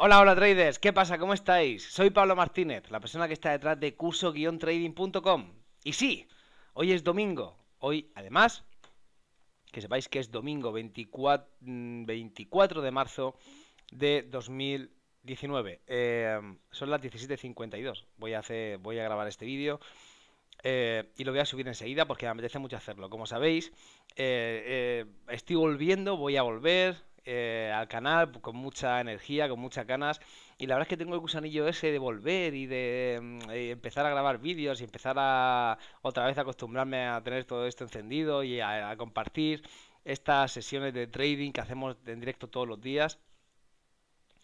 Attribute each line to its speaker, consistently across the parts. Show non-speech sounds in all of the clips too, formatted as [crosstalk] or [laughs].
Speaker 1: Hola, hola traders, ¿qué pasa? ¿Cómo estáis? Soy Pablo Martínez, la persona que está detrás de curso-trading.com. Y sí, hoy es domingo. Hoy, además, que sepáis que es domingo 24, mm, de marzo de 2019. Eh, son las 17.52. Voy, a hacer, voy a grabar este vídeo. Eh, y lo voy a subir enseguida porque me apetece mucho hacerlo. Como sabéis, eh, estoy volviendo, voy a volver eh, al canal pues, con mucha energía, con muchas ganas. Y la verdad es que tengo el gusanillo ese de volver y de mm, eh, empezar a grabar vídeos y empezar a otra vez acostumbrarme a tener todo esto encendido y a compartir estas sesiones de trading que hacemos en directo todos los días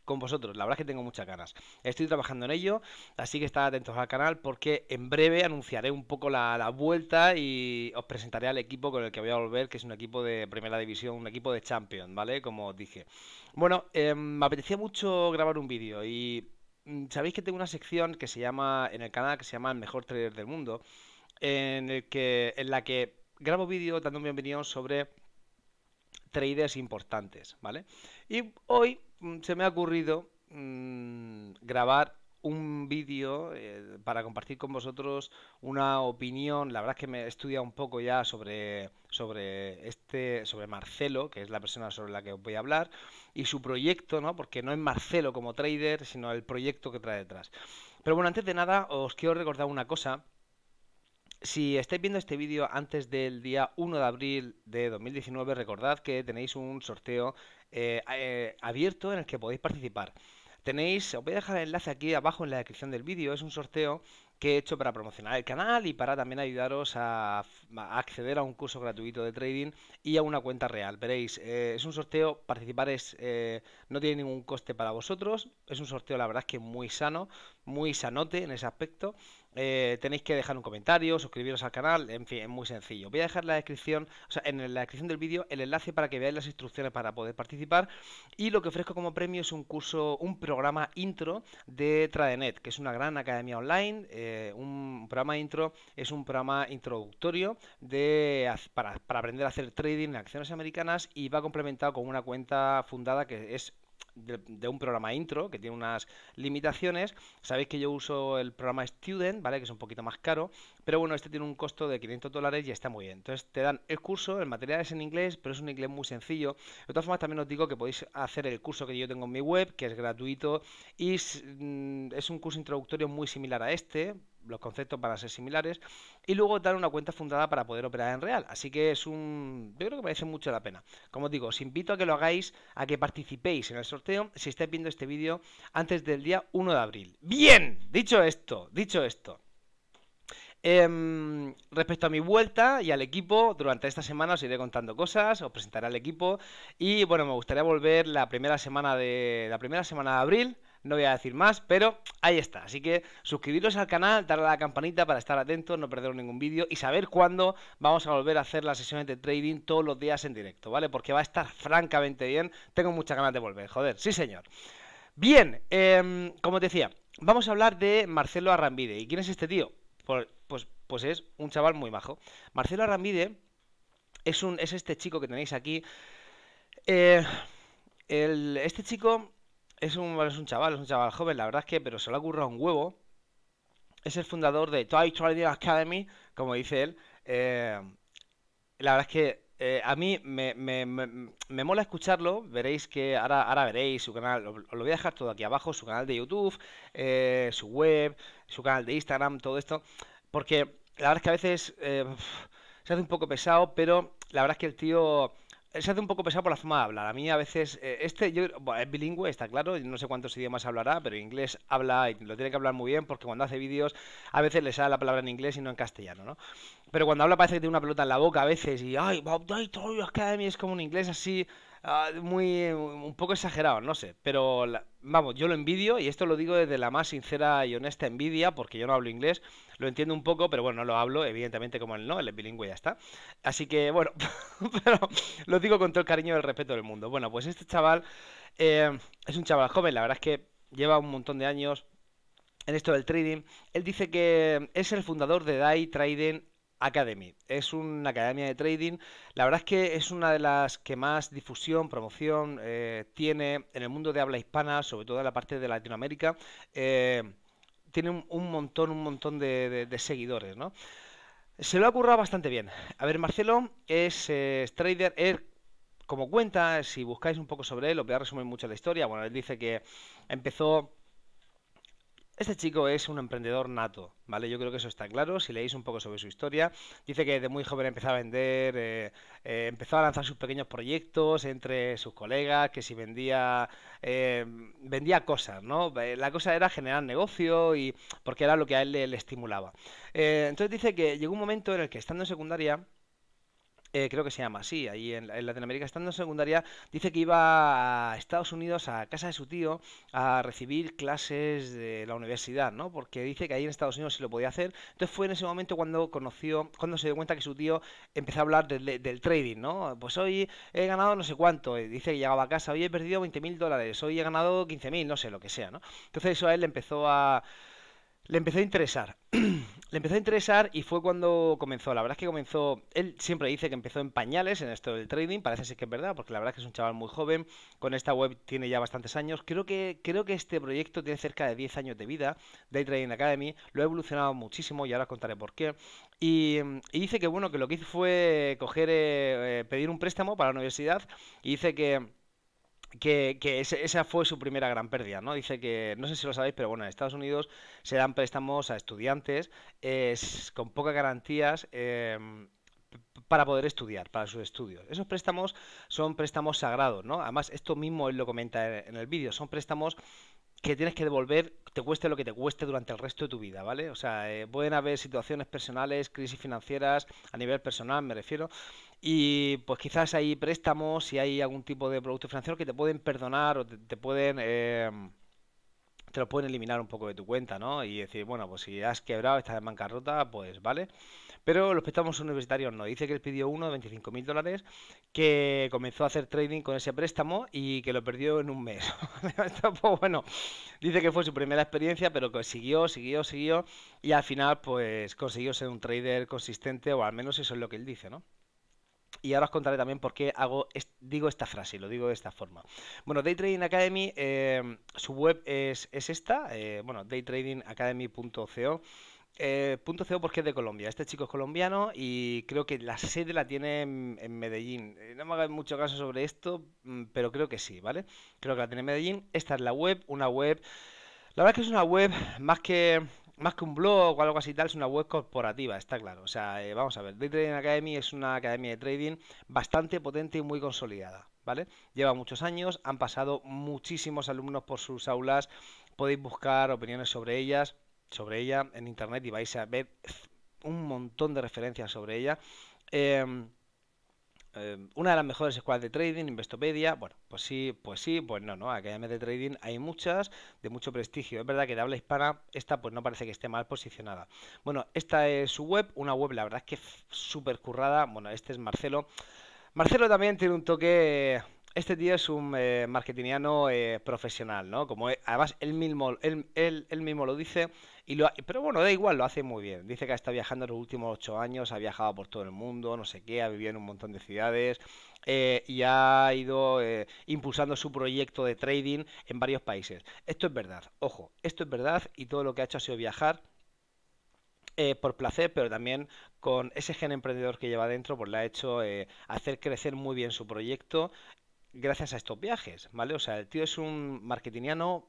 Speaker 1: con vosotros. La verdad es que tengo muchas ganas. Estoy trabajando en ello, así que estad atentos al canal porque en breve anunciaré un poco la, vuelta y os presentaré al equipo con el que voy a volver, que es un equipo de primera división, un equipo de Champions, ¿vale? Como os dije. Bueno, em, me apetecía mucho grabar un vídeo y mm, sabéis que tengo una sección que se llama en el canal que se llama el mejor trader del mundo en el que en la que grabo vídeos dando mi opinión sobre traders importantes vale y hoy Mm, se me ha ocurrido mm, grabar un vídeo eh, para compartir con vosotros una opinión. La verdad es que me he estudiado un poco ya sobre, sobre este, sobre Marcelo, que es la persona sobre la que os voy a hablar, y su proyecto, ¿no? Porque no es Marcelo como trader, sino el proyecto que trae detrás. Pero bueno, antes de nada, os quiero recordar una cosa. Si estáis viendo este vídeo antes del día 1 de abril de 2019, recordad que tenéis un sorteo eh, eh, abierto en el que podéis participar. Tenéis, os voy a dejar el enlace aquí abajo en la descripción del vídeo, es un sorteo que he hecho para promocionar el canal y para también ayudaros a, acceder a un curso gratuito de trading y a una cuenta real. Veréis, eh, es un sorteo, participar es no tiene ningún coste para vosotros, es un sorteo la verdad es que muy sano, muy sanote en ese aspecto eh, tenéis que dejar un comentario, suscribiros al canal, en fin, es muy sencillo. Voy a dejar en la descripción, o sea, en la descripción del vídeo el enlace para que veáis las instrucciones para poder participar y lo que ofrezco como premio es un curso, un programa intro de Tradenet, que es una gran academia online, eh, un programa intro es un programa introductorio de, para aprender a hacer trading en acciones americanas y va complementado con una cuenta fundada que es de, un programa intro que tiene unas limitaciones. Sabéis que yo uso el programa Student, ¿vale? Que es un poquito más caro, pero bueno, este tiene un costo de 500 dólares y está muy bien. Entonces te dan el curso, el material es en inglés, pero es un inglés muy sencillo. De todas formas, también os digo que podéis hacer el curso que yo tengo en mi web, que es gratuito y mm, es un curso introductorio muy similar a este, los conceptos van a ser similares, y luego dar una cuenta fundada para poder operar en real. Así que es un. Yo creo que merece mucho la pena. Como os digo, os invito a que lo hagáis, a que participéis en el sorteo si estáis viendo este vídeo antes del día 1 de abril. ¡Bien! Dicho esto, dicho esto. Em, respecto a mi vuelta y al equipo, durante esta semana os iré contando cosas, os presentaré al equipo y bueno, me gustaría volver la primera semana de la primera semana de abril no voy a decir más, pero ahí está. Así que suscribiros al canal, darle a la campanita para estar atentos, no perder ningún vídeo y saber cuándo vamos a volver a hacer las sesiones de trading todos los días en directo, ¿vale? Porque va a estar francamente bien. Tengo muchas ganas de volver, joder, sí señor. Bien, em, como te decía, vamos a hablar de Marcelo Arrambide. ¿Y quién es este tío? Pues, pues, pues es un chaval muy bajo. Marcelo Arrambide es, un, es este chico que tenéis aquí. Eh, este chico es un, un chaval, es un chaval joven, la verdad es que, pero se lo ha currado un huevo. Es el fundador de Toy Academy, como dice él. Eh, la verdad es que eh, a mí me, mola escucharlo. Veréis que ahora, ahora veréis su canal. Os lo voy a dejar todo aquí abajo: su canal de YouTube, eh, su web, su canal de Instagram, todo esto. Porque la verdad es que a veces se hace un poco pesado, pero la verdad es que el tío se hace un poco pesado por la forma de hablar. A mí a veces, eh, este yo, es bilingüe, está claro, no sé cuántos idiomas hablará, pero inglés habla y lo tiene que hablar muy bien porque cuando hace vídeos a veces le sale la palabra en inglés y no en castellano, ¿no? Pero cuando habla parece que tiene una pelota en la boca a veces y, ay, es como un inglés así, Ah, muy, un poco exagerado, no sé. Pero vamos, yo lo envidio y esto lo digo desde la más sincera y honesta envidia, porque yo no hablo inglés, lo entiendo un poco, pero bueno, no lo hablo, evidentemente, como él no, él es bilingüe ya está. Así que bueno, [laughs] pero lo digo con todo el cariño y el respeto del mundo. Bueno, pues este chaval eh, es un chaval joven, la verdad es que lleva un montón de años en esto del trading. Él dice que es el fundador de DAI Trading Academy. Es una academia de trading. La verdad es que es una de las que más difusión, promoción eh, tiene en el mundo de habla hispana, sobre todo en la parte de Latinoamérica. Eh, tiene un, montón, un montón de, seguidores, ¿no? Se lo ha currado bastante bien. A ver, Marcelo es, eh, trader, es como cuenta, si buscáis un poco sobre él, os voy a resumir mucho la historia. Bueno, él dice que empezó este chico es un emprendedor nato, ¿vale? Yo creo que eso está claro. Si leéis un poco sobre su historia, dice que de muy joven empezó a vender, eh, eh, empezó a lanzar sus pequeños proyectos entre sus colegas, que si vendía, eh, vendía cosas, ¿no? La cosa era generar negocio y porque era lo que a él le estimulaba. entonces dice que llegó un momento en el que estando en secundaria, eh, creo que se llama así, ahí en, Latinoamérica, estando en secundaria, dice que iba a Estados Unidos, a casa de su tío, a recibir clases de la universidad, ¿no? Porque dice que ahí en Estados Unidos se lo podía hacer. Entonces fue en ese momento cuando conoció, cuando se dio cuenta que su tío empezó a hablar del trading, ¿no? Pues hoy he ganado no sé cuánto, dice que llegaba a casa, hoy he perdido 20.000 dólares, hoy he ganado 15.000, no sé, lo que sea, ¿no? Entonces eso a él empezó a... Le empezó a interesar. [clears throat] le empezó a interesar y fue cuando comenzó. La verdad es que comenzó. Él siempre dice que empezó en pañales en esto del trading. Parece ser que es verdad, porque la verdad es que es un chaval muy joven. Con esta web tiene ya bastantes años. Creo que, creo que este proyecto tiene cerca de 10 años de vida, Day Trading Academy. Lo ha evolucionado muchísimo y ahora contaré por qué. Y, dice que bueno, que lo que hizo fue eh, eh, pedir un préstamo para la universidad. Y dice que que, esa fue su primera gran pérdida, ¿no? Dice que, no sé si lo sabéis, pero bueno, en Estados Unidos se dan préstamos a estudiantes eh, con pocas garantías. Em, para poder estudiar, para sus estudios. Esos préstamos son préstamos sagrados, ¿no? Además, esto mismo él lo comenta en el vídeo, son préstamos que tienes que devolver, te cueste lo que te cueste durante el resto de tu vida, ¿vale? O sea, eh, pueden haber situaciones personales, crisis financieras, a nivel personal me refiero, y pues quizás hay préstamos, si hay algún tipo de producto financiero que te pueden perdonar o te, pueden... Em, te lo pueden eliminar un poco de tu cuenta, ¿no? Y decir, bueno, pues si has quebrado, estás en bancarrota, pues vale. Pero los préstamos universitarios no. Dice que él pidió uno de mil dólares, que comenzó a hacer trading con ese préstamo y que lo perdió en un mes. [laughs] Pues, bueno, dice que fue su primera experiencia, pero que siguió, siguió, siguió y al final pues consiguió ser un trader consistente o al menos eso es lo que él dice, ¿no? y ahora os contaré también por qué digo esta frase, y lo digo de esta forma. Bueno, Day Trading Academy, eh, su web es, esta, eh, bueno, daytradingacademy.co eh, punto .co porque es de Colombia. Este chico es colombiano y creo que la sede la tiene en, Medellín. Eh, no me mucho caso sobre esto, mm, pero creo que sí, ¿vale? Creo que la tiene en Medellín. Esta es la web, una web... La verdad es que es una web más que más que un blog o algo así tal, es una web corporativa, está claro. O sea, eh, vamos a ver, Day Trading Academy es una academia de trading bastante potente y muy consolidada, ¿vale? Lleva muchos años, han pasado muchísimos alumnos por sus aulas, podéis buscar opiniones sobre ellas sobre ella en internet y vais a ver un montón de referencias sobre ella. Em, em, una de las mejores escuelas de trading, Investopedia, bueno, pues sí, pues sí, pues no, ¿no? Academias de trading hay muchas, de mucho prestigio. Es verdad que de habla hispana, esta pues no parece que esté mal posicionada. Bueno, esta es su web, una web, la verdad es que súper currada. Bueno, este es Marcelo. Marcelo también tiene un toque este tío es un eh, marketingiano eh, profesional, ¿no? Como eh, además él mismo, él, él mismo lo dice, y lo, pero bueno, da igual, lo hace muy bien. Dice que ha estado viajando en los últimos ocho años, ha viajado por todo el mundo, no sé qué, ha vivido en un montón de ciudades eh, y ha ido eh, impulsando su proyecto de trading en varios países. Esto es verdad, ojo, esto es verdad y todo lo que ha hecho ha sido viajar. Eh, por placer, pero también con ese gen emprendedor que lleva dentro, pues le ha hecho hacer crecer muy bien su proyecto gracias a estos viajes, ¿vale? O sea, el tío es un marketingiano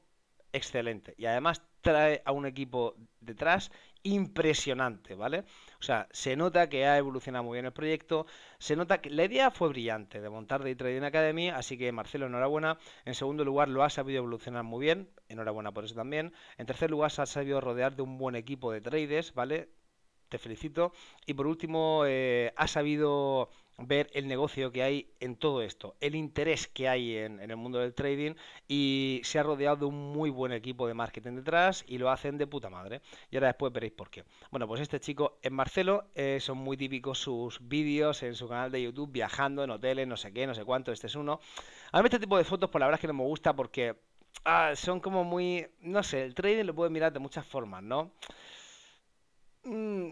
Speaker 1: excelente. Y además trae a un equipo detrás impresionante, ¿vale? O sea, se nota que ha evolucionado muy bien el proyecto, se nota que la idea fue brillante de montar Day Trading Academy, así que Marcelo, enhorabuena. En segundo lugar, lo ha sabido evolucionar muy bien, enhorabuena por eso también. En tercer lugar, se ha sabido rodear de un buen equipo de traders, ¿vale? Te felicito. Y por último, eh, ha sabido ver el negocio que hay en todo esto, el interés que hay en, el mundo del trading y se ha rodeado de un muy buen equipo de marketing detrás y lo hacen de puta madre. Y ahora después veréis por qué. Bueno, pues este chico es Marcelo, eh, son muy típicos sus vídeos en su canal de YouTube viajando en hoteles, no sé qué, no sé cuánto, este es uno. A mí este tipo de fotos, por pues la verdad es que no me gusta porque ah, son como muy, no sé, el trading lo puedes mirar de muchas formas, ¿no? Mm,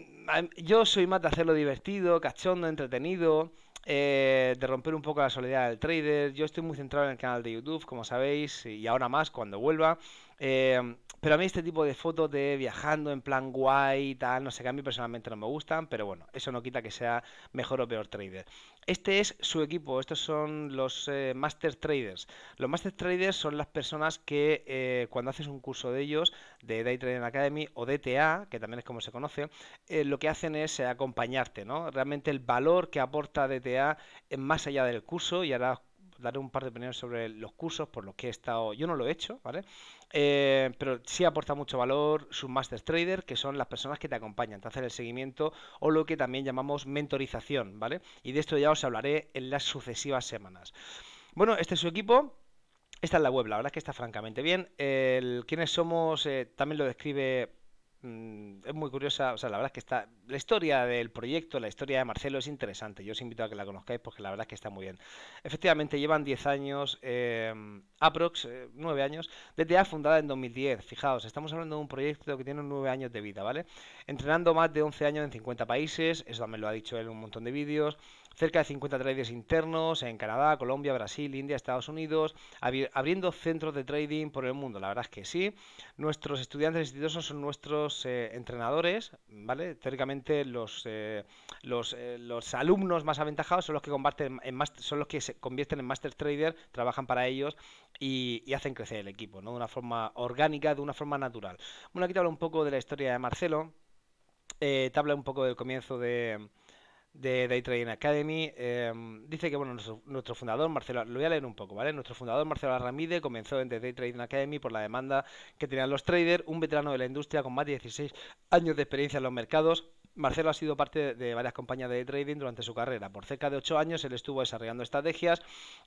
Speaker 1: yo soy más de hacerlo divertido, cachondo, entretenido, eh, de romper un poco la soledad del trader. Yo estoy muy centrado en el canal de YouTube, como sabéis, y ahora más cuando vuelva. Em, pero a mí este tipo de fotos de viajando en plan guay y tal, no sé qué, a mí personalmente no me gustan, pero bueno, eso no quita que sea mejor o peor trader. Este es su equipo, estos son los eh, Master Traders. Los Master Traders son las personas que eh, cuando haces un curso de ellos, de Day Trading Academy o DTA, que también es como se conoce, eh, lo que hacen es acompañarte, ¿no? Realmente el valor que aporta DTA es más allá del curso y ahora daré un par de opiniones sobre los cursos por los que he estado. Yo no lo he hecho, ¿vale? Eh, pero sí aporta mucho valor sus master trader, que son las personas que te acompañan, te hacen el seguimiento o lo que también llamamos mentorización, ¿vale? Y de esto ya os hablaré en las sucesivas semanas. Bueno, este es su equipo. Esta es la web, la verdad es que está francamente bien. El, ¿Quiénes somos? Eh, también lo describe Mm, es muy curiosa, o sea, la verdad es que está, la historia del proyecto, la historia de Marcelo es interesante, yo os invito a que la conozcáis porque la verdad es que está muy bien. Efectivamente, llevan 10 años, em, aprox, 9 eh, años, desde ya fundada en 2010, fijaos, estamos hablando de un proyecto que tiene 9 años de vida, ¿vale? Entrenando más de 11 años en 50 países, eso también lo ha dicho él en un montón de vídeos, cerca de 50 traders internos en Canadá, Colombia, Brasil, India, Estados Unidos, abriendo centros de trading por el mundo. La verdad es que sí. Nuestros estudiantes exitosos son nuestros eh, entrenadores, ¿vale? Teóricamente los, eh, eh, los, alumnos más aventajados son los que comparten en son los que se convierten en master trader, trabajan para ellos y, hacen crecer el equipo, ¿no? De una forma orgánica, de una forma natural. Bueno, aquí te hablo un poco de la historia de Marcelo. te hablo un poco del comienzo de, de Day Trading Academy. Em, dice que bueno, nuestro, fundador, Marcelo, lo voy a leer un poco, ¿vale? Nuestro fundador, Marcelo Ramírez, comenzó en Day Trading Academy por la demanda que tenían los traders, un veterano de la industria con más de 16 años de experiencia en los mercados. Marcelo ha sido parte de varias compañías de trading durante su carrera. Por cerca de 8 años él estuvo desarrollando estrategias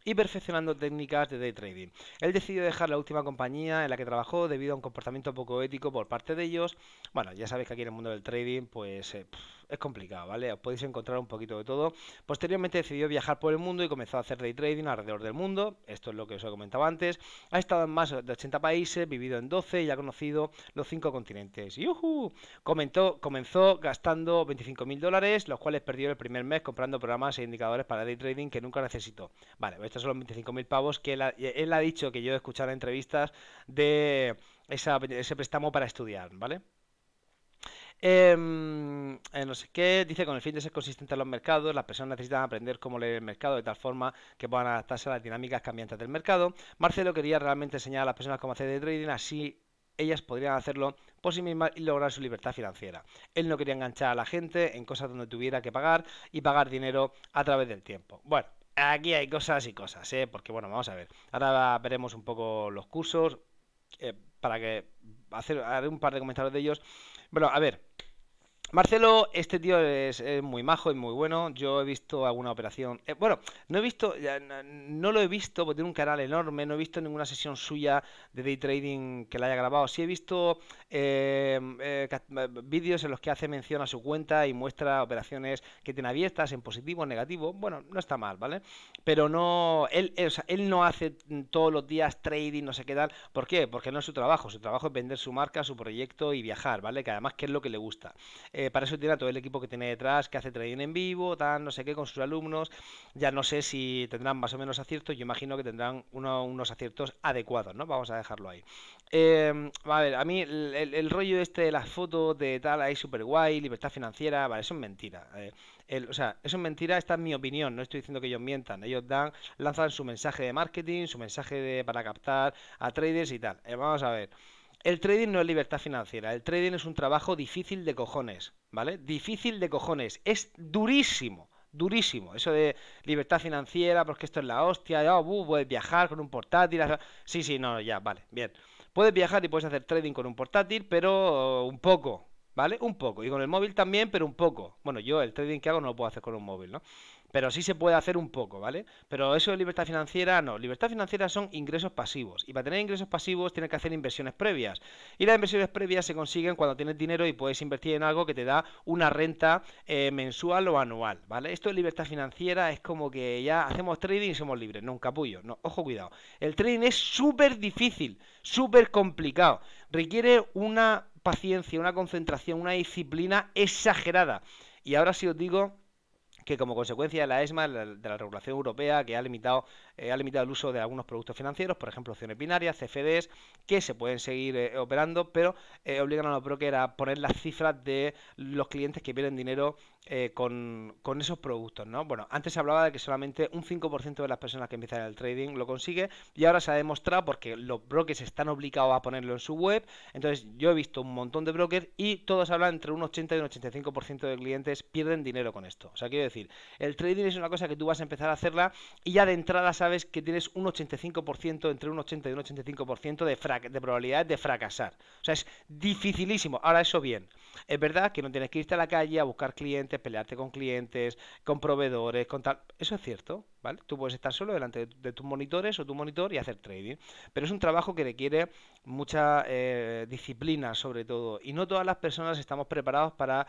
Speaker 1: y perfeccionando técnicas de day trading. Él decidió dejar la última compañía en la que trabajó debido a un comportamiento poco ético por parte de ellos. Bueno, ya sabéis que aquí en el mundo del trading, pues eh, es complicado, ¿vale? Os podéis encontrar un poquito de todo. Posteriormente decidió viajar por el mundo y comenzó a hacer day trading alrededor del mundo. Esto es lo que os he comentado antes. Ha estado en más de 80 países, vivido en 12 y ha conocido los 5 continentes. ¡Yuhu! Comentó, comenzó gastando 25.000 dólares, los cuales perdió el primer mes comprando programas e indicadores para day trading que nunca necesitó. Vale, pues estos son los 25.000 pavos que él ha, dicho que yo he escuchado en entrevistas de ese préstamo para estudiar, ¿vale? Em, eh, no sé qué, dice, con el fin de ser consistente en los mercados, las personas necesitan aprender cómo leer el mercado de tal forma que puedan adaptarse a las dinámicas cambiantes del mercado. Marcelo quería realmente enseñar a las personas cómo hacer de trading, así ellas podrían hacerlo por sí mismas y lograr su libertad financiera. Él no quería enganchar a la gente en cosas donde tuviera que pagar y pagar dinero a través del tiempo. Bueno, aquí hay cosas y cosas, ¿eh? porque bueno, vamos a ver. Ahora veremos un poco los cursos eh, para que hacer, un par de comentarios de ellos. Bueno, a ver, Marcelo, este tío es, muy majo, y muy bueno. Yo he visto alguna operación. Eh, bueno, no he visto, no lo he visto porque tiene un canal enorme. No he visto ninguna sesión suya de day trading que la haya grabado. Sí he visto eh, eh, eh, vídeos en los que hace mención a su cuenta y muestra operaciones que tiene abiertas en positivo, en negativo. Bueno, no está mal, ¿vale? Pero no, él, no hace todos los días trading, no sé qué tal. ¿Por qué? Porque no es su trabajo. Su trabajo es vender su marca, su proyecto y viajar, ¿vale? Que además que es lo que le gusta. Eh, para eso tiene todo el equipo que tiene detrás, que hace trading en vivo, tal, no sé qué, con sus alumnos. Ya no sé si tendrán más o menos aciertos, yo imagino que tendrán unos aciertos adecuados, ¿no? Vamos a dejarlo ahí. Em, a ver, a mí el, rollo este de las fotos de tal, ahí super guay, libertad financiera, vale, eso es mentira. Eh. o sea, eso es mentira, esta es mi opinión, no estoy diciendo que ellos mientan. Ellos dan, lanzan su mensaje de marketing, su mensaje de, para captar a traders y tal. Eh, vamos a ver el trading no es libertad financiera, el trading es un trabajo difícil de cojones, ¿vale? Difícil de cojones, es durísimo, durísimo. Eso de libertad financiera, porque esto es la hostia, oh, puedes viajar con un portátil. Sí, sí, no, ya, vale, bien. Puedes viajar y puedes hacer trading con un portátil, pero uh, un poco, ¿vale? Un poco. Y con el móvil también, pero un poco. Bueno, yo el trading que hago no lo puedo hacer con un móvil, ¿no? Pero sí se puede hacer un poco, ¿vale? Pero eso de libertad financiera, no. Libertad financiera son ingresos pasivos. Y para tener ingresos pasivos tienes que hacer inversiones previas. Y las inversiones previas se consiguen cuando tienes dinero y puedes invertir en algo que te da una renta eh, mensual o anual, ¿vale? Esto de libertad financiera es como que ya hacemos trading y somos libres, no un capullo. No, ojo, cuidado. El trading es súper difícil, súper complicado. Requiere una paciencia, una concentración, una disciplina exagerada. Y ahora sí os digo que como consecuencia de la ESMA, de la regulación europea, que ha limitado eh, ha limitado el uso de algunos productos financieros, por ejemplo, opciones binarias, CFDs, que se pueden seguir eh, operando, pero eh, obligan a los brokers a poner las cifras de los clientes que pierden dinero con, con, esos productos, ¿no? Bueno, antes se hablaba de que solamente un 5% de las personas que empiezan el trading lo consigue y ahora se ha demostrado porque los brokers están obligados a ponerlo en su web, entonces yo he visto un montón de brokers y todos hablan entre un 80 y un 85% de clientes pierden dinero con esto. O sea, quiero decir, el trading es una cosa que tú vas a empezar a hacerla y ya de entrada sabes sabes que tienes un 85%, entre un 80 y un 85% de, de probabilidad de fracasar. O sea, es dificilísimo. Ahora, eso bien, es verdad que no tienes que irte a la calle a buscar clientes, pelearte con clientes, con proveedores, con tal. Eso es cierto, ¿vale? Tú puedes estar solo delante de, tus monitores o tu monitor y hacer trading. Pero es un trabajo que requiere mucha eh, disciplina, sobre todo. Y no todas las personas estamos preparados para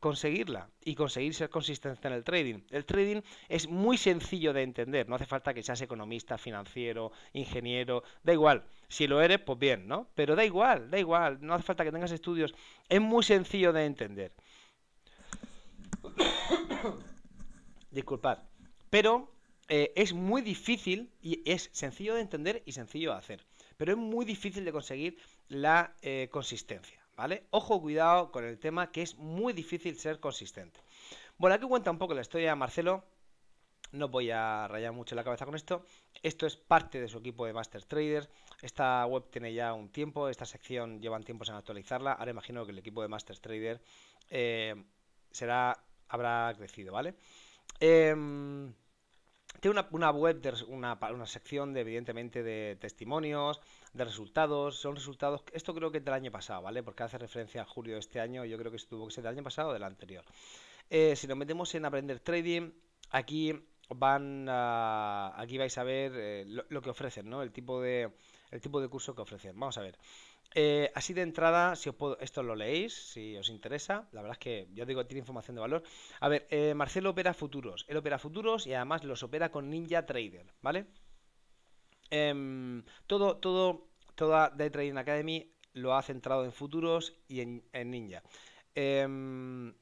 Speaker 1: conseguirla y conseguir ser consistente en el trading. El trading es muy sencillo de entender, no hace falta que seas economista, financiero, ingeniero, da igual. Si lo eres, pues bien, ¿no? Pero da igual, da igual, no hace falta que tengas estudios, es muy sencillo de entender. [coughs] Disculpad, pero eh, es muy difícil y es sencillo de entender y sencillo de hacer, pero es muy difícil de conseguir la eh, consistencia. ¿vale? Ojo, cuidado con el tema que es muy difícil ser consistente. Bueno, aquí cuenta un poco la historia de Marcelo. No voy a rayar mucho la cabeza con esto. Esto es parte de su equipo de Master Trader, Esta web tiene ya un tiempo. Esta sección llevan tiempos en actualizarla. Ahora imagino que el equipo de Master Trader eh, será, habrá crecido, ¿vale? Eh, tiene una, web, una, una, sección de, evidentemente de testimonios, de resultados. Son resultados, esto creo que es del año pasado, ¿vale? Porque hace referencia a julio de este año, yo creo que esto tuvo que ser del año pasado o del anterior. Eh, si nos metemos en aprender trading, aquí van aquí vais a ver eh, lo, lo, que ofrecen, ¿no? El tipo de el tipo de curso que ofrecen. Vamos a ver. Eh, así de entrada, si os puedo, esto lo leéis, si os interesa, la verdad es que yo digo tiene información de valor. A ver, eh, Marcelo opera futuros, él opera futuros y además los opera con Ninja Trader, ¿vale? Em, todo, todo, toda Day Trading Academy lo ha centrado en futuros y en Ninja. Em,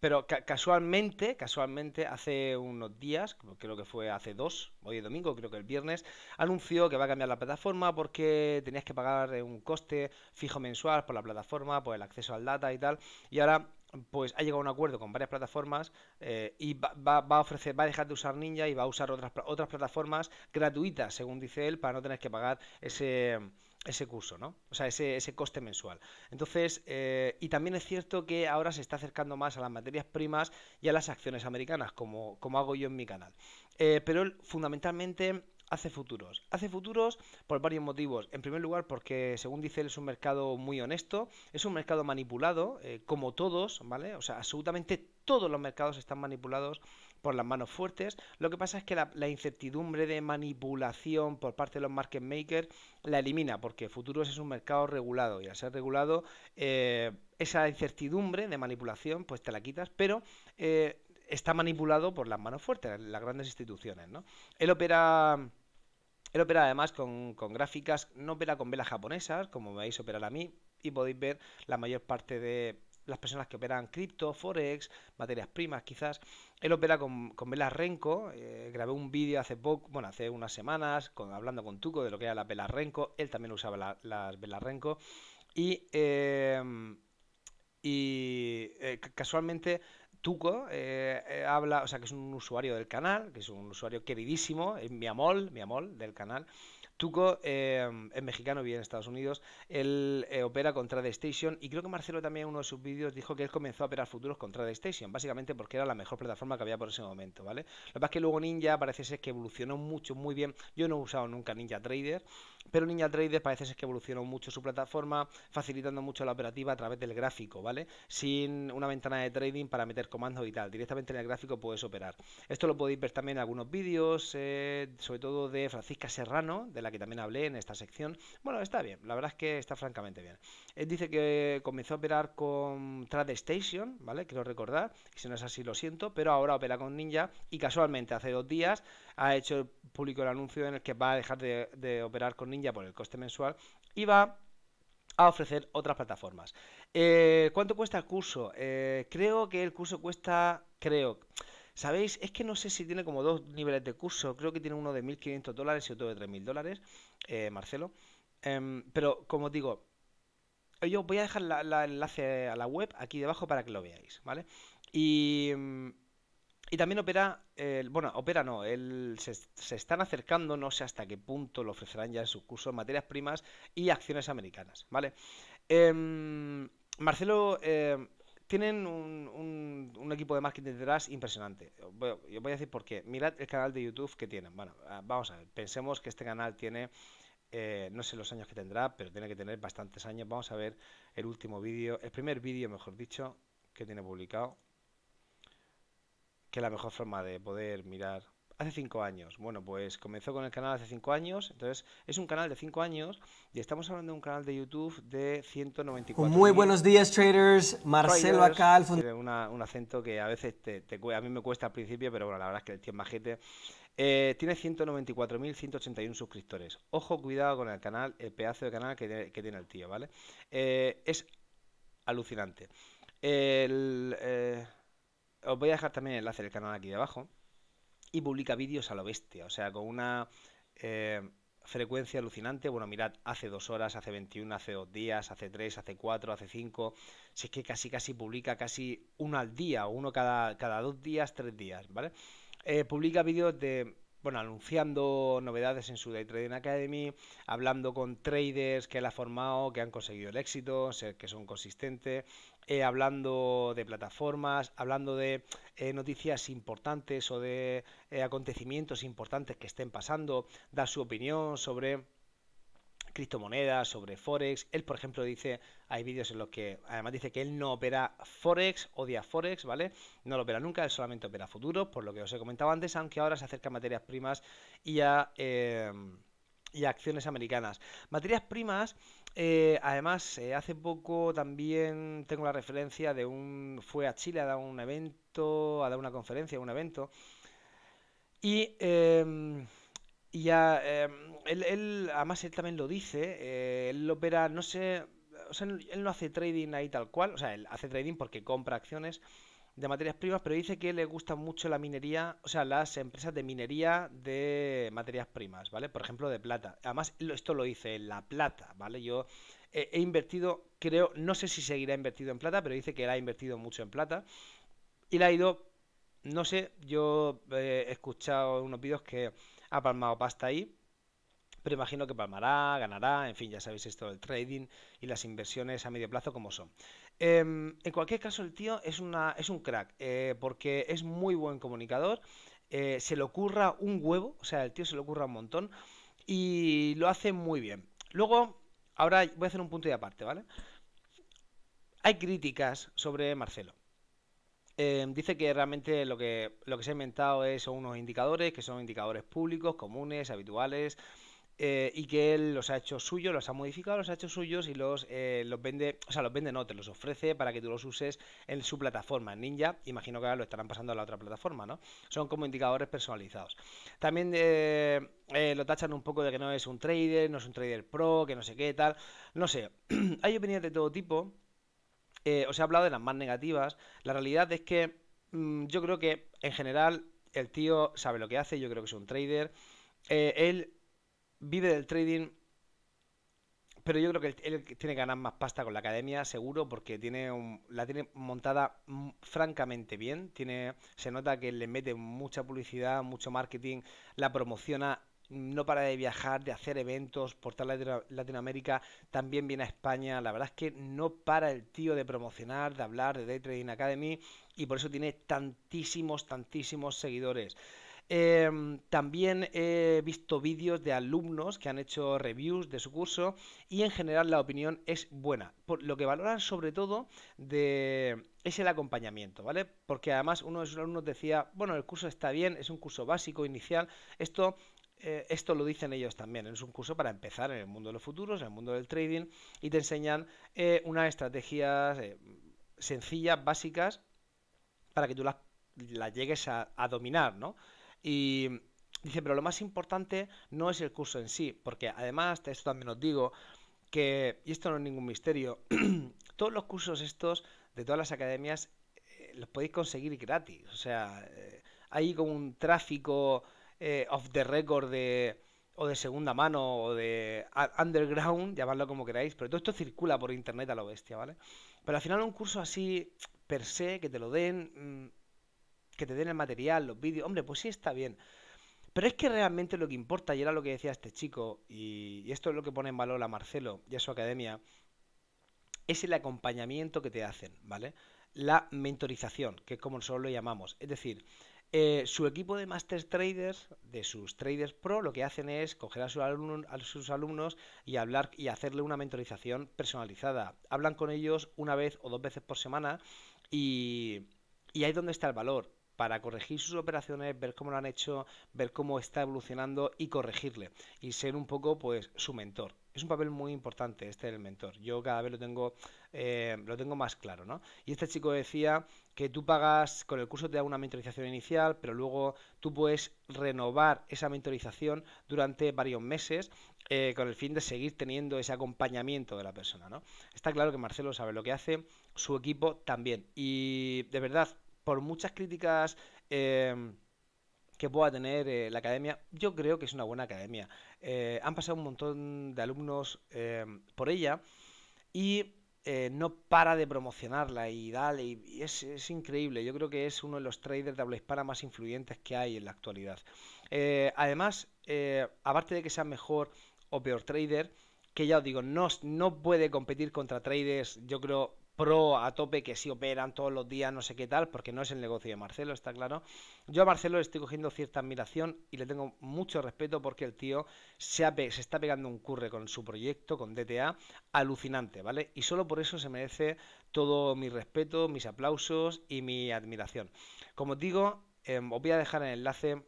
Speaker 1: pero casualmente, casualmente, hace unos días, creo que fue hace dos, hoy es domingo, creo que el viernes, anunció que va a cambiar la plataforma porque tenías que pagar eh, un coste fijo mensual por la plataforma, por el acceso al data y tal. Y ahora, pues ha llegado a un acuerdo con varias plataformas eh, y va, va, va, a ofrecer, va a dejar de usar Ninja y va a usar otras, otras plataformas gratuitas, según dice él, para no tener que pagar ese ese curso, ¿no? O sea, ese, ese coste mensual. Entonces, eh, y también es cierto que ahora se está acercando más a las materias primas y a las acciones americanas, como, como hago yo en mi canal. Eh, pero él, fundamentalmente hace futuros. Hace futuros por varios motivos. En primer lugar, porque según dice él es un mercado muy honesto, es un mercado manipulado, eh, como todos, ¿vale? O sea, absolutamente todos los mercados están manipulados por las manos fuertes. Lo que pasa es que la, incertidumbre de manipulación por parte de los market makers la elimina, porque futuros es un mercado regulado y al ser regulado eh, esa incertidumbre de manipulación pues te la quitas, pero... Eh, está manipulado por las manos fuertes, las grandes instituciones, ¿no? Él opera él opera además con, con, gráficas, no opera con velas japonesas, como veis vais a operar a mí, y podéis ver la mayor parte de las personas que operan cripto, forex, materias primas quizás. Él opera con, con velas Renko, eh, grabé un vídeo hace poco, bueno, hace unas semanas con, hablando con Tuco de lo que era las velas Renco. él también usaba las velas Renko y, em, y eh, casualmente Tuco eh, habla, o sea, que es un usuario del canal, que es un usuario queridísimo, es mi amor, mi amor del canal, Tuco em, es mexicano, vive en Estados Unidos. Él eh, opera con TradeStation Station y creo que Marcelo también en uno de sus vídeos dijo que él comenzó a operar futuros con TradeStation Station, básicamente porque era la mejor plataforma que había por ese momento, ¿vale? Lo que pasa es que luego Ninja parece ser que evolucionó mucho, muy bien. Yo no he usado nunca Ninja Trader, pero Ninja Trader parece ser que evolucionó mucho su plataforma, facilitando mucho la operativa a través del gráfico, ¿vale? Sin una ventana de trading para meter comandos y tal. Directamente en el gráfico puedes operar. Esto lo podéis ver también en algunos vídeos, eh, sobre todo de Francisca Serrano, de la que también hablé en esta sección. Bueno, está bien, la verdad es que está francamente bien. Él dice que comenzó a operar con Tradestation, Station, ¿vale? Quiero recordar, si no es así lo siento, pero ahora opera con Ninja y casualmente hace dos días ha hecho público el anuncio en el que va a dejar de, operar con Ninja por el coste mensual y va a ofrecer otras plataformas. Eh, ¿Cuánto cuesta el curso? Eh, creo que el curso cuesta, creo, ¿Sabéis? Es que no sé si tiene como dos niveles de curso. Creo que tiene uno de 1.500 dólares y otro de 3.000 dólares, eh, Marcelo. Em, pero como os digo, yo voy a dejar el enlace a la web aquí debajo para que lo veáis, ¿vale? Y, em, y también opera, bueno, opera no, se, se, están acercando, no sé hasta qué punto lo ofrecerán ya en sus cursos, materias primas y acciones americanas, ¿vale? Em, Marcelo tienen un, un, un, equipo de marketing detrás impresionante. yo voy a decir por qué. Mirad el canal de YouTube que tienen. Bueno, ah, vamos a ver. Pensemos que este canal tiene, eh, no sé los años que tendrá, pero tiene que tener bastantes años. Vamos a ver el último vídeo, el primer vídeo, mejor dicho, que tiene publicado. Que es la mejor forma de poder mirar hace 5 años. Bueno, pues comenzó con el canal hace 5 años, entonces es un canal de 5 años y estamos hablando de un canal de YouTube de 194. Muy buenos días traders, Marcelo al tiene un acento que a veces te, a mí me cuesta al principio, pero bueno, la verdad es que el tío es majete. Eh, tiene 194.181 suscriptores. Ojo, cuidado con el canal, el pedazo de canal que, tiene el tío, ¿vale? Eh, es alucinante. Eh, os voy a dejar también el enlace del canal aquí debajo y publica vídeos a lo bestia, o sea, con una eh, frecuencia alucinante. Bueno, mirad, hace dos horas, hace 21, hace dos días, hace tres, hace cuatro, hace cinco. Si es que casi, casi publica casi uno al día, uno cada, cada dos días, tres días, ¿vale? Eh, publica vídeos de bueno, anunciando novedades en su Day Trading Academy, hablando con traders que él ha formado, que han conseguido el éxito, que son consistentes, eh, hablando de plataformas, hablando de eh, noticias importantes o de eh, acontecimientos importantes que estén pasando, da su opinión sobre criptomonedas, sobre Forex. Él, por ejemplo, dice, hay vídeos en los que además dice que él no opera Forex, odia Forex, ¿vale? No lo opera nunca, él solamente opera futuros, por lo que os he comentado antes, aunque ahora se acerca a materias primas y em, y a acciones americanas. Materias primas eh, además, eh, hace poco también tengo la referencia de un. fue a Chile a dar un evento, a dar una conferencia, un evento. Y. Em, ya. Em, él, además, él también lo dice. Eh, él opera, no sé. O sea, él no hace trading ahí tal cual. O sea, él hace trading porque compra acciones de materias primas, pero dice que le gusta mucho la minería, o sea, las empresas de minería de materias primas, ¿vale? Por ejemplo, de plata. Además, esto lo dice la plata, ¿vale? Yo he invertido, creo, no sé si seguirá invertido en plata, pero dice que ha invertido mucho en plata y le ha ido, no sé, yo eh, he escuchado unos vídeos que ha palmado pasta ahí, pero imagino que palmará, ganará, en fin, ya sabéis esto del trading y las inversiones a medio plazo como son. Em, en cualquier caso, el tío es, una, es un crack, eh, porque es muy buen comunicador, eh, se le ocurra un huevo, o sea, el tío se le ocurra un montón, y lo hace muy bien. Luego, ahora voy a hacer un punto de aparte, ¿vale? Hay críticas sobre Marcelo. Em, dice que realmente lo que, se ha inventado son unos indicadores que son indicadores públicos, comunes, habituales, eh, y que él los ha hecho suyos, los ha modificado, los ha hecho suyos y los, eh, los vende, o sea, los vende no, te los ofrece para que tú los uses en su plataforma, en Ninja, imagino que ahora lo estarán pasando a la otra plataforma, ¿no? Son como indicadores personalizados. También eh, lo tachan un poco de que no es un trader, no es un trader pro, que no sé qué, tal, no sé, [clears throat] hay opiniones de todo tipo, os he hablado de las más negativas, la realidad es que mm, yo creo que en general el tío sabe lo que hace, yo creo que es un trader, él vive del trading, pero yo creo que él tiene que ganar más pasta con la academia, seguro, porque tiene la tiene montada francamente bien. Tiene, se nota que le mete mucha publicidad, mucho marketing, la promociona no para de viajar, de hacer eventos, portar toda Latinoamérica, también viene a España. La verdad es que no para el tío de promocionar, de hablar de Day Trading Academy y por eso tiene tantísimos, tantísimos seguidores. Em, también he visto vídeos de alumnos que han hecho reviews de su curso y en general la opinión es buena. lo que valoran sobre todo de, es el acompañamiento, ¿vale? Porque además uno de sus alumnos decía, bueno, el curso está bien, es un curso básico, inicial, esto... Eh, esto lo dicen ellos también, es un curso para empezar en el mundo de los futuros, en el mundo del trading, y te enseñan eh, unas estrategias eh, sencillas, básicas, para que tú las, llegues a, a dominar, ¿no? Y dice, pero lo más importante no es el curso en sí, porque además, esto también os digo, que, y esto no es ningún misterio, [clears throat] todos los cursos estos de todas las academias eh, los podéis conseguir gratis. O sea, eh, hay como un tráfico eh, off the record de o de segunda mano o de underground, llamadlo como queráis, pero todo esto circula por internet a la bestia, ¿vale? Pero al final un curso así per se, que te lo den, mm, que te den el material, los vídeos. Hombre, pues sí está bien. Pero es que realmente lo que importa, y era lo que decía este chico, y, esto es lo que pone en valor a Marcelo y a su academia, es el acompañamiento que te hacen, ¿vale? La mentorización, que es como nosotros lo llamamos. Es decir, eh, su equipo de Master Traders, de sus Traders Pro, lo que hacen es coger a, sus alumnos y hablar y hacerle una mentorización personalizada. Hablan con ellos una vez o dos veces por semana y ahí es donde está el valor para corregir sus operaciones, ver cómo lo han hecho, ver cómo está evolucionando y corregirle y ser un poco pues su mentor. Es un papel muy importante este del mentor. Yo cada vez lo tengo, eh, lo tengo más claro, ¿no? Y este chico decía que tú pagas, con el curso te da una mentorización inicial, pero luego tú puedes renovar esa mentorización durante varios meses eh, con el fin de seguir teniendo ese acompañamiento de la persona, ¿no? Está claro que Marcelo sabe lo que hace, su equipo también. Y de verdad, por muchas críticas em, que pueda tener eh, la academia, yo creo que es una buena academia. Eh, han pasado un montón de alumnos em, por ella y eh, no para de promocionarla y dale, y, es, increíble. Yo creo que es uno de los traders de habla hispana más influyentes que hay en la actualidad. además, aparte de que sea mejor o peor trader, que ya os digo, no, no puede competir contra traders, yo creo, pro a tope que sí operan todos los días, no sé qué tal, porque no es el negocio de Marcelo, está claro. Yo a Marcelo le estoy cogiendo cierta admiración y le tengo mucho respeto porque el tío se, se está pegando un curre con su proyecto, con DTA, alucinante, ¿vale? Y solo por eso se merece todo mi respeto, mis aplausos y mi admiración. Como os digo, em, os voy a dejar el enlace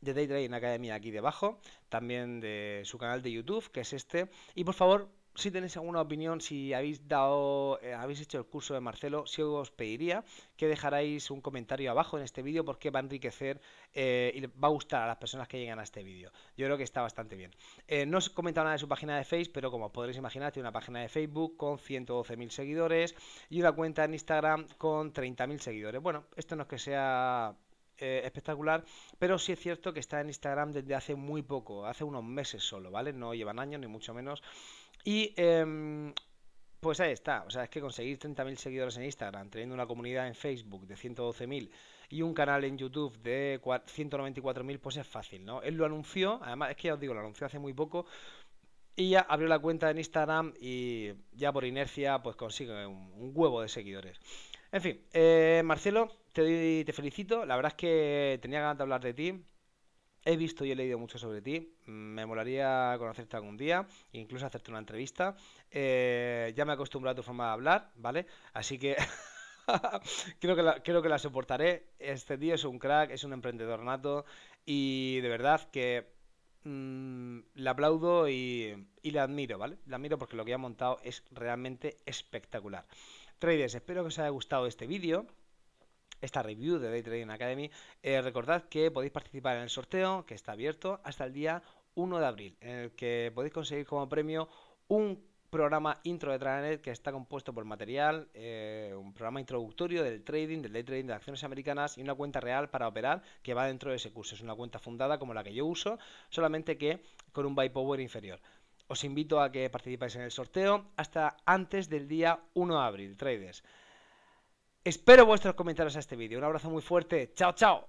Speaker 1: de Day Trading Academy aquí debajo, también de su canal de YouTube, que es este. Y por favor, si tenéis alguna opinión, si habéis eh, habéis hecho el curso de Marcelo, si os pediría que dejarais un comentario abajo en este vídeo porque va a enriquecer eh, y va a gustar a las personas que llegan a este vídeo. Yo creo que está bastante bien. Eh, no os he comentado nada de su página de Facebook, pero como podréis imaginar, tiene una página de Facebook con 112.000 seguidores y una cuenta en Instagram con 30.000 seguidores. Bueno, esto no es que sea espectacular, pero sí es cierto que está en Instagram desde hace muy poco, hace unos meses solo, ¿vale? No llevan años ni mucho menos. Y em, pues ahí está. O sea, es que conseguir 30.000 seguidores en Instagram, teniendo una comunidad en Facebook de 112.000 y un canal en YouTube de 194.000, pues es fácil, ¿no? Él lo anunció, además, es que ya os digo, lo anunció hace muy poco. Y ya abrió la cuenta en Instagram y ya por inercia pues consigue un, huevo de seguidores. En fin, eh, Marcelo, te, te felicito. La verdad es que tenía ganas de hablar de ti. He visto y he leído mucho sobre ti. Me molaría conocerte algún día, incluso hacerte una entrevista. Eh, ya me he acostumbrado a tu forma de hablar, ¿vale? Así que [laughs] creo, que la, que la soportaré. Este tío es un crack, es un emprendedor nato y de verdad que mm, le aplaudo y, le admiro, ¿vale? Le admiro porque lo que ha montado es realmente espectacular. Traders, espero que os haya gustado este vídeo esta review de Day Trading Academy, eh, recordad que podéis participar en el sorteo que está abierto hasta el día 1 de abril, en el que podéis conseguir como premio un programa intro de Tranet que está compuesto por material, eh, un programa introductorio del trading, del day trading de acciones americanas y una cuenta real para operar que va dentro de ese curso. Es una cuenta fundada como la que yo uso, solamente que con un buy power inferior. Os invito a que participéis en el sorteo hasta antes del día 1 de abril, traders. Espero vuestros comentarios a este vídeo. Un abrazo muy fuerte. Chao, chao.